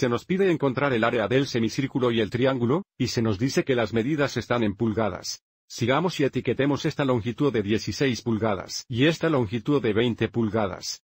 Se nos pide encontrar el área del semicírculo y el triángulo, y se nos dice que las medidas están en pulgadas. Sigamos y etiquetemos esta longitud de 16 pulgadas y esta longitud de 20 pulgadas.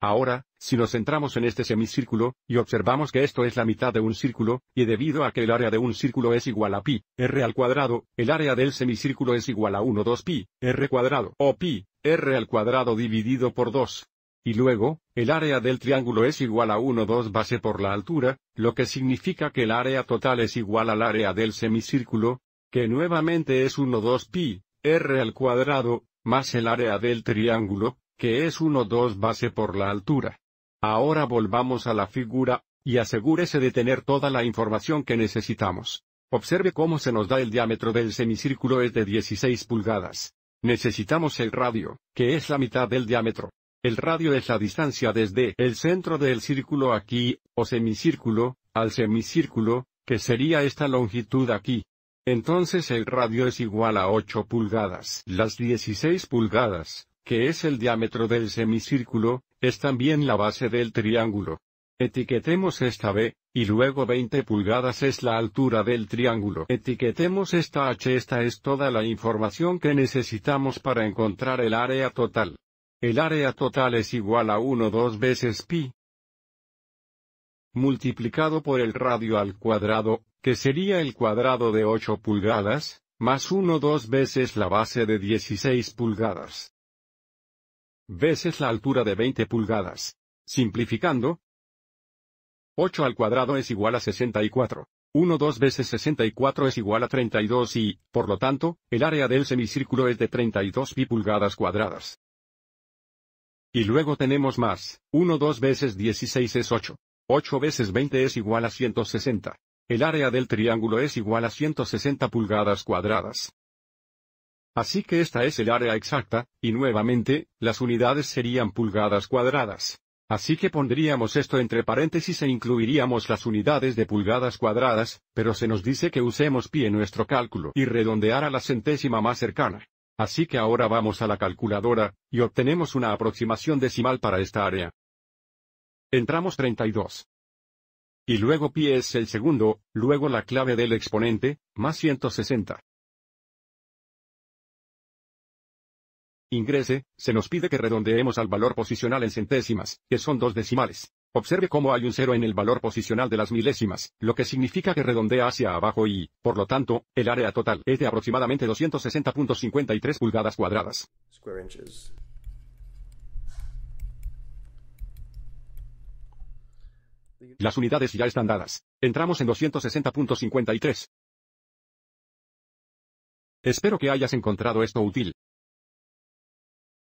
Ahora, si nos centramos en este semicírculo, y observamos que esto es la mitad de un círculo, y debido a que el área de un círculo es igual a pi, r al cuadrado, el área del semicírculo es igual a 1 2 pi, r cuadrado, o pi, r al cuadrado dividido por 2, y luego, el área del triángulo es igual a 1/2 base por la altura, lo que significa que el área total es igual al área del semicírculo, que nuevamente es 1/2 pi, r al cuadrado, más el área del triángulo, que es 1/2 base por la altura. Ahora volvamos a la figura, y asegúrese de tener toda la información que necesitamos. Observe cómo se nos da el diámetro del semicírculo es de 16 pulgadas. Necesitamos el radio, que es la mitad del diámetro. El radio es la distancia desde el centro del círculo aquí, o semicírculo, al semicírculo, que sería esta longitud aquí. Entonces el radio es igual a 8 pulgadas. Las 16 pulgadas, que es el diámetro del semicírculo, es también la base del triángulo. Etiquetemos esta B, y luego 20 pulgadas es la altura del triángulo. Etiquetemos esta H. Esta es toda la información que necesitamos para encontrar el área total. El área total es igual a 1 2 veces pi multiplicado por el radio al cuadrado, que sería el cuadrado de 8 pulgadas, más 1 2 veces la base de 16 pulgadas. Veces la altura de 20 pulgadas. Simplificando, 8 al cuadrado es igual a 64. 1 2 veces 64 es igual a 32 y, por lo tanto, el área del semicírculo es de 32 pi pulgadas cuadradas. Y luego tenemos más, 1 2 veces 16 es 8. 8 veces 20 es igual a 160. El área del triángulo es igual a 160 pulgadas cuadradas. Así que esta es el área exacta, y nuevamente, las unidades serían pulgadas cuadradas. Así que pondríamos esto entre paréntesis e incluiríamos las unidades de pulgadas cuadradas, pero se nos dice que usemos pi en nuestro cálculo y redondear a la centésima más cercana. Así que ahora vamos a la calculadora, y obtenemos una aproximación decimal para esta área. Entramos 32. Y luego pi es el segundo, luego la clave del exponente, más 160. Ingrese, se nos pide que redondeemos al valor posicional en centésimas, que son dos decimales. Observe cómo hay un cero en el valor posicional de las milésimas, lo que significa que redondea hacia abajo y, por lo tanto, el área total es de aproximadamente 260.53 pulgadas cuadradas. Las unidades ya están dadas. Entramos en 260.53. Espero que hayas encontrado esto útil.